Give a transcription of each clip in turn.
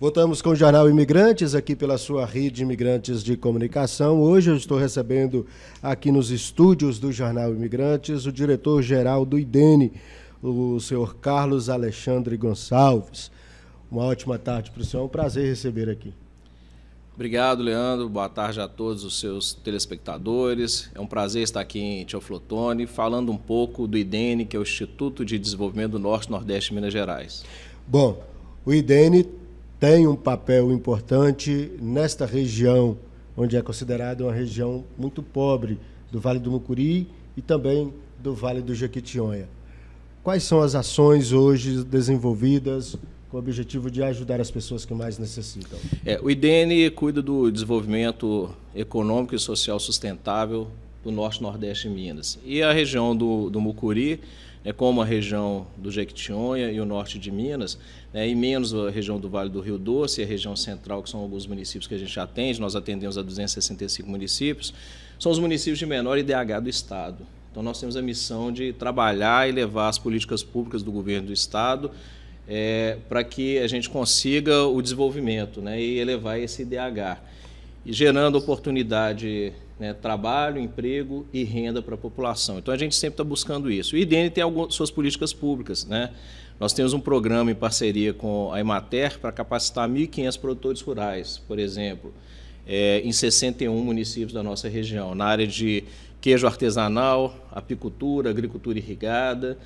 Voltamos com o Jornal Imigrantes, aqui pela sua rede Imigrantes de Comunicação. Hoje eu estou recebendo aqui nos estúdios do Jornal Imigrantes o diretor-geral do IDENE, o senhor Carlos Alexandre Gonçalves. Uma ótima tarde para o senhor, é um prazer receber aqui. Obrigado, Leandro. Boa tarde a todos os seus telespectadores. É um prazer estar aqui em Tioflotone, falando um pouco do IDENE, que é o Instituto de Desenvolvimento do Norte Nordeste de Minas Gerais. Bom, o IDENE tem um papel importante nesta região, onde é considerada uma região muito pobre do Vale do Mucuri e também do Vale do Jequitinhonha. Quais são as ações hoje desenvolvidas com o objetivo de ajudar as pessoas que mais necessitam? É, o IDN cuida do desenvolvimento econômico e social sustentável do Norte, Nordeste e Minas. E a região do, do Mucuri né, como a região do Jequitinhonha e o norte de Minas, né, e menos a região do Vale do Rio Doce e a região central, que são alguns municípios que a gente atende, nós atendemos a 265 municípios, são os municípios de menor IDH do Estado. Então, nós temos a missão de trabalhar e levar as políticas públicas do governo do Estado é, para que a gente consiga o desenvolvimento né, e elevar esse IDH, e gerando oportunidade né, trabalho, emprego e renda para a população. Então a gente sempre está buscando isso. O IDN tem algumas suas políticas públicas, né? Nós temos um programa em parceria com a Emater para capacitar 1.500 produtores rurais, por exemplo, é, em 61 municípios da nossa região, na área de queijo artesanal, apicultura, agricultura irrigada,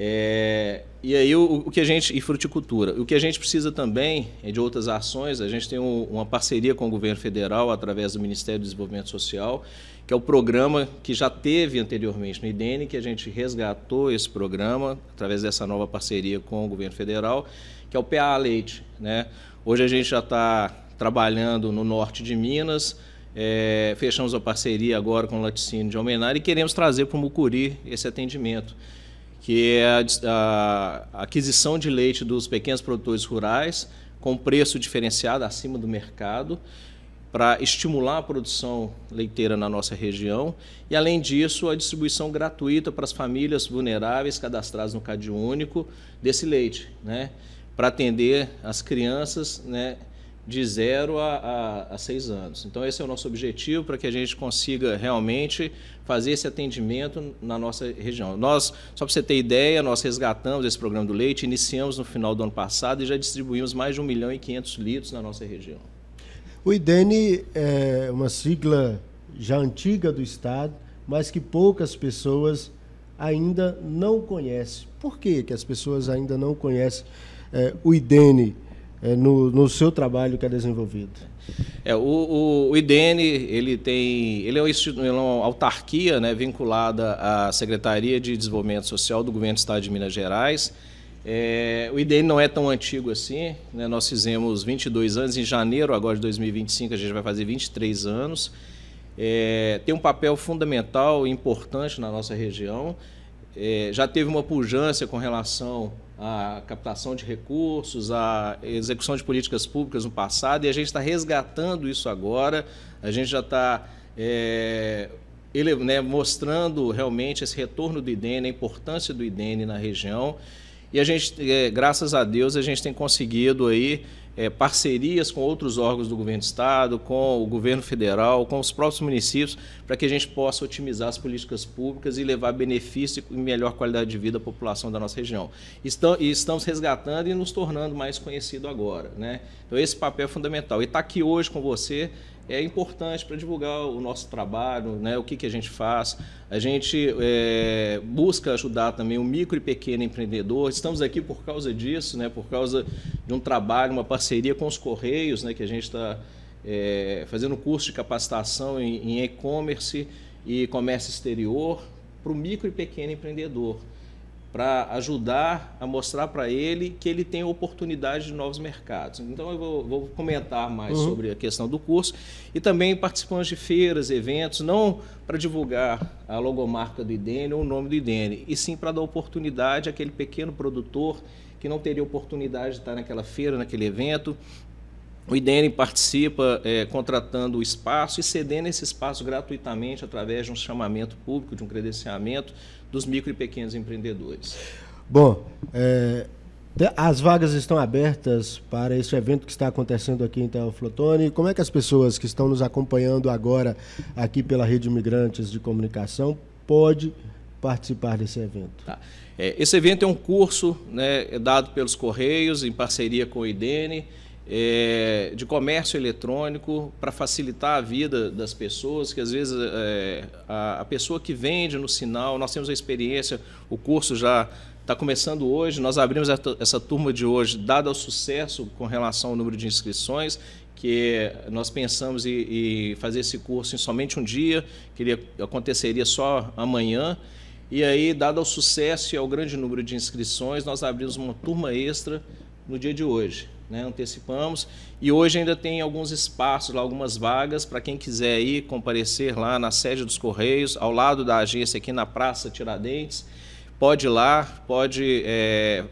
é, e aí o, o, que a gente e fruticultura, o que a gente precisa também é de outras ações. A gente tem um, uma parceria com o governo federal através do Ministério do Desenvolvimento Social, que é o programa que já teve anteriormente no IDN, que a gente resgatou esse programa através dessa nova parceria com o governo federal, que é o PA Leite. Né? Hoje a gente já está trabalhando no norte de Minas. É, fechamos a parceria agora com o Laticínio de Almenar e queremos trazer para o Mucuri esse atendimento que é a, a aquisição de leite dos pequenos produtores rurais com preço diferenciado acima do mercado para estimular a produção leiteira na nossa região e, além disso, a distribuição gratuita para as famílias vulneráveis cadastradas no Cade Único desse leite, né? para atender as crianças né, de 0 a 6 anos. Então, esse é o nosso objetivo para que a gente consiga realmente fazer esse atendimento na nossa região. Nós, só para você ter ideia, nós resgatamos esse programa do leite, iniciamos no final do ano passado e já distribuímos mais de 1 milhão e 500 litros na nossa região. O IDENE é uma sigla já antiga do Estado, mas que poucas pessoas ainda não conhecem. Por que, que as pessoas ainda não conhecem é, o IDENE? é, no, no seu trabalho que é desenvolvido? É, o, o, o, IDN ele tem, ele é, uma, ele é uma autarquia né, vinculada à Secretaria de Desenvolvimento Social do Governo do Estado de Minas Gerais. É, o IDN não é tão antigo assim, né, nós fizemos 22 anos, em janeiro agora de 2025 a gente vai fazer 23 anos. É, tem um papel fundamental e importante na nossa região é, já teve uma pujança com relação à captação de recursos, à execução de políticas públicas no passado, e a gente está resgatando isso agora, a gente já está é, ele, né, mostrando realmente esse retorno do IDN, a importância do IDN na região, e a gente, é, graças a Deus, a gente tem conseguido aí é, parcerias com outros órgãos do governo do estado, com o governo federal, com os próprios municípios, para que a gente possa otimizar as políticas públicas e levar benefício e melhor qualidade de vida à população da nossa região. Estão, e estamos resgatando e nos tornando mais conhecido agora. Né? Então, esse papel é fundamental. E estar tá aqui hoje com você é importante para divulgar o nosso trabalho, né, o que, que a gente faz. A gente é, busca ajudar também o micro e pequeno empreendedor. Estamos aqui por causa disso, né, por causa de um trabalho, uma parceria com os Correios, né, que a gente está é, fazendo curso de capacitação em e-commerce e comércio exterior para o micro e pequeno empreendedor para ajudar a mostrar para ele que ele tem oportunidade de novos mercados. Então eu vou, vou comentar mais uhum. sobre a questão do curso e também participamos de feiras, eventos, não para divulgar a logomarca do IDN ou o nome do IDN, e sim para dar oportunidade àquele pequeno produtor que não teria oportunidade de estar naquela feira, naquele evento, o IDN participa é, contratando o espaço e cedendo esse espaço gratuitamente através de um chamamento público, de um credenciamento, dos micro e pequenos empreendedores. Bom, é, as vagas estão abertas para esse evento que está acontecendo aqui em Teoflotone. Como é que as pessoas que estão nos acompanhando agora aqui pela Rede Imigrantes de Comunicação pode participar desse evento? Tá. É, esse evento é um curso né, é dado pelos Correios em parceria com o IDENE é, de comércio eletrônico para facilitar a vida das pessoas, que às vezes é, a, a, pessoa que vende no sinal, nós temos a experiência, o curso já está começando hoje, nós abrimos essa turma de hoje, dado ao sucesso com relação ao número de inscrições, que nós pensamos em, em fazer esse curso em somente um dia, que ele aconteceria só amanhã. E aí, dado ao sucesso e ao grande número de inscrições, nós abrimos uma turma extra no dia de hoje. Né? Antecipamos. E hoje ainda tem alguns espaços, lá, algumas vagas, para quem quiser ir comparecer lá na sede dos Correios, ao lado da agência, aqui na Praça Tiradentes. Pode ir lá, pode. É,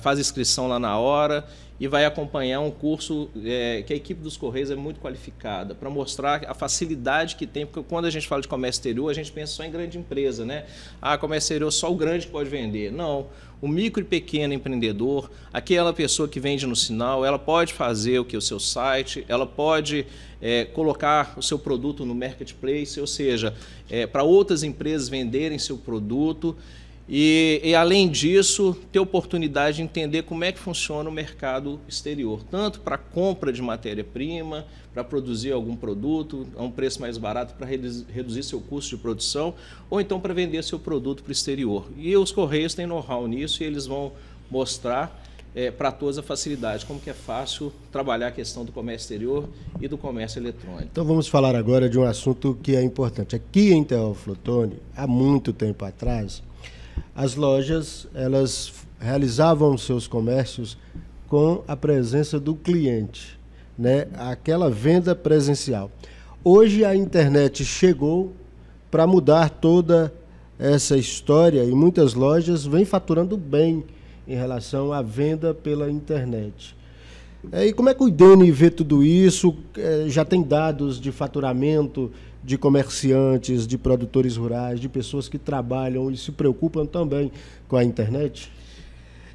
faz inscrição lá na hora e vai acompanhar um curso é, que a equipe dos Correios é muito qualificada para mostrar a facilidade que tem, porque quando a gente fala de comércio exterior, a gente pensa só em grande empresa, né? Ah, comércio exterior só o grande pode vender. Não, o micro e pequeno empreendedor, aquela pessoa que vende no sinal, ela pode fazer o que o seu site, ela pode é, colocar o seu produto no marketplace, ou seja, é, para outras empresas venderem seu produto. E, e, além disso, ter oportunidade de entender como é que funciona o mercado exterior, tanto para compra de matéria-prima, para produzir algum produto a um preço mais barato para reduzir seu custo de produção, ou então para vender seu produto para o exterior. E os Correios têm know-how nisso e eles vão mostrar é, para todos a facilidade, como que é fácil trabalhar a questão do comércio exterior e do comércio eletrônico. Então vamos falar agora de um assunto que é importante. Aqui em Teófilo Teoflotone, há muito tempo atrás, as lojas elas realizavam seus comércios com a presença do cliente, né? Aquela venda presencial. Hoje a internet chegou para mudar toda essa história e muitas lojas vêm faturando bem em relação à venda pela internet. E como é que o IDENE vê tudo isso? É, já tem dados de faturamento de comerciantes, de produtores rurais, de pessoas que trabalham e se preocupam também com a internet?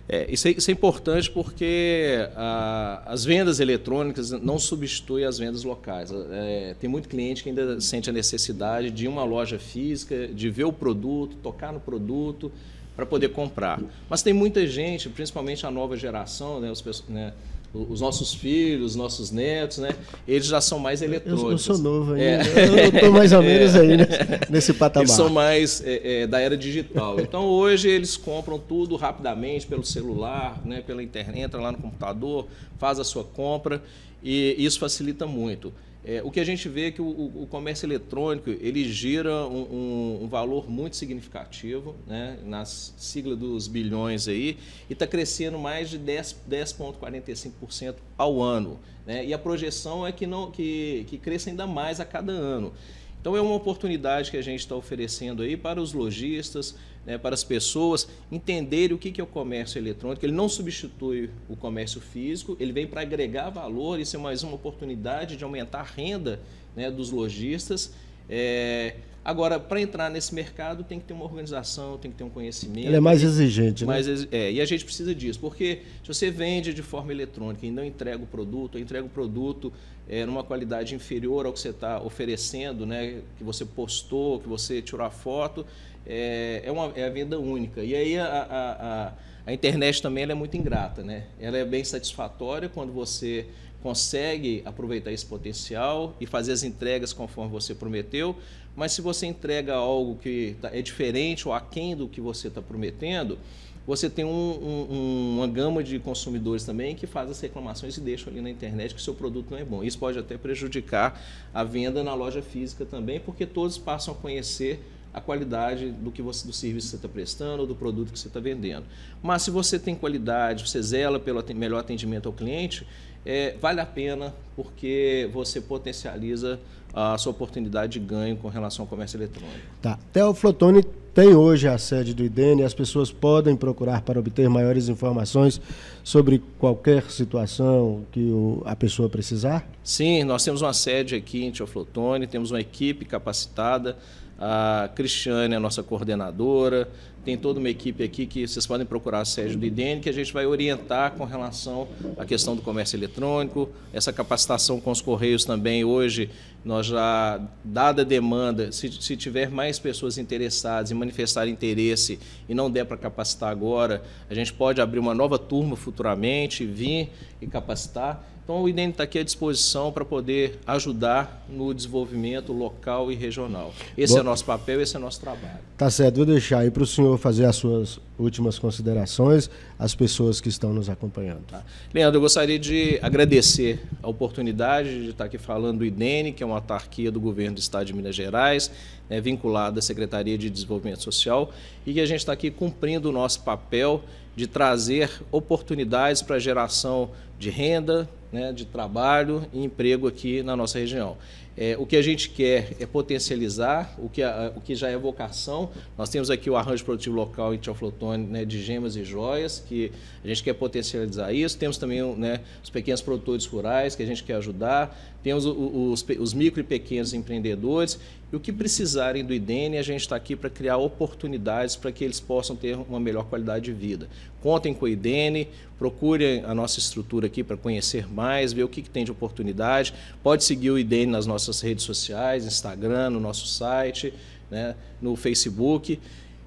É, isso, é, isso, é, importante porque a, ah, as vendas eletrônicas não substituem as vendas locais. É, tem muito cliente que ainda sente a necessidade de uma loja física, de ver o produto, tocar no produto para poder comprar. Mas tem muita gente, principalmente a nova geração, né, os, né, os nossos filhos, nossos netos, né? Eles já são mais eletrônicos. Eu, eu sou novo ainda. É. Eu estou mais ou menos aí nesse, é. nesse patamar. Eles são mais é, é, da era digital. Então hoje eles compram tudo rapidamente pelo celular, né? pela internet, entra lá no computador, faz a sua compra e isso facilita muito. É, o que a gente vê é que o, o comércio eletrônico ele gira um, um, um, valor muito significativo, né? na sigla dos bilhões aí, e está crescendo mais de 10,45% 10 ao ano. Né? E a projeção é que, não, que, que cresça ainda mais a cada ano. Então é uma oportunidade que a gente está oferecendo aí para os lojistas, né, para as pessoas entenderem o que é o comércio eletrônico. Ele não substitui o comércio físico, ele vem para agregar valor, isso é mais uma oportunidade de aumentar a renda né, dos lojistas. É... Agora, para entrar nesse mercado, tem que ter uma organização, tem que ter um conhecimento. Ele é mais exigente, né? mais, né? É, e a gente precisa disso, porque se você vende de forma eletrônica e não entrega o produto, ou entrega o produto é, numa qualidade inferior ao que você está oferecendo, né, que você postou, que você tirou a foto, é, é, uma, é a venda única. E aí a, a, a, a internet também é muito ingrata, né? Ela é bem satisfatória quando você consegue aproveitar esse potencial e fazer as entregas conforme você prometeu, mas se você entrega algo que tá, é diferente ou aquém do que você está prometendo, você tem um, um, uma gama de consumidores também que faz as reclamações e deixam ali na internet que seu produto não é bom. Isso pode até prejudicar a venda na loja física também, porque todos passam a conhecer a qualidade do que você, do serviço que você está prestando ou do produto que você está vendendo. Mas se você tem qualidade, você zela pelo melhor atendimento ao cliente, é, vale a pena porque você potencializa a sua oportunidade de ganho com relação ao comércio eletrônico. Tá. Theo Flotone tem hoje a sede do IDEN e as pessoas podem procurar para obter maiores informações sobre qualquer situação que o, a pessoa precisar? Sim, nós temos uma sede aqui em Teoflotone, temos uma equipe capacitada a Cristiane, é a nossa coordenadora, tem toda uma equipe aqui que vocês podem procurar a sede do IDN, que a gente vai orientar com relação à questão do comércio eletrônico, essa capacitação com os Correios também. Hoje, nós já, dada a demanda, se, se tiver mais pessoas interessadas e manifestar interesse e não der para capacitar agora, a gente pode abrir uma nova turma futuramente, vir e capacitar. Então, o IDN está aqui à disposição para poder ajudar no desenvolvimento local e regional. Esse é Bom, é nosso papel, esse é nosso trabalho. Tá certo, vou deixar aí para o senhor fazer as suas últimas considerações às pessoas que estão nos acompanhando. Tá. Leandro, eu gostaria de agradecer a oportunidade de estar aqui falando do IDENE, que é uma autarquia do governo do Estado de Minas Gerais, né, vinculada à Secretaria de Desenvolvimento Social, e que a gente está aqui cumprindo o nosso papel de trazer oportunidades para a geração de renda, né, de trabalho e emprego aqui na nossa região. É, o que a gente quer é potencializar o que, a, o que já é vocação. Nós temos aqui o arranjo produtivo local em Tioflotone né, de gemas e joias, que a gente quer potencializar isso. Temos também né, os pequenos produtores rurais, que a gente quer ajudar. Temos o, o, os, os micro e pequenos empreendedores. E o que precisarem do IDENE, a gente está aqui para criar oportunidades para que eles possam ter uma melhor qualidade de vida. Contem com o IDENE, procurem a nossa estrutura aqui para conhecer mais, ver o que, que, tem de oportunidade. Pode seguir o IDENE nas nossas redes sociais, Instagram, no nosso site, né, no Facebook.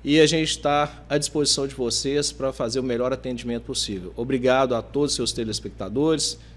E a gente está à disposição de vocês para fazer o melhor atendimento possível. Obrigado a todos os seus telespectadores.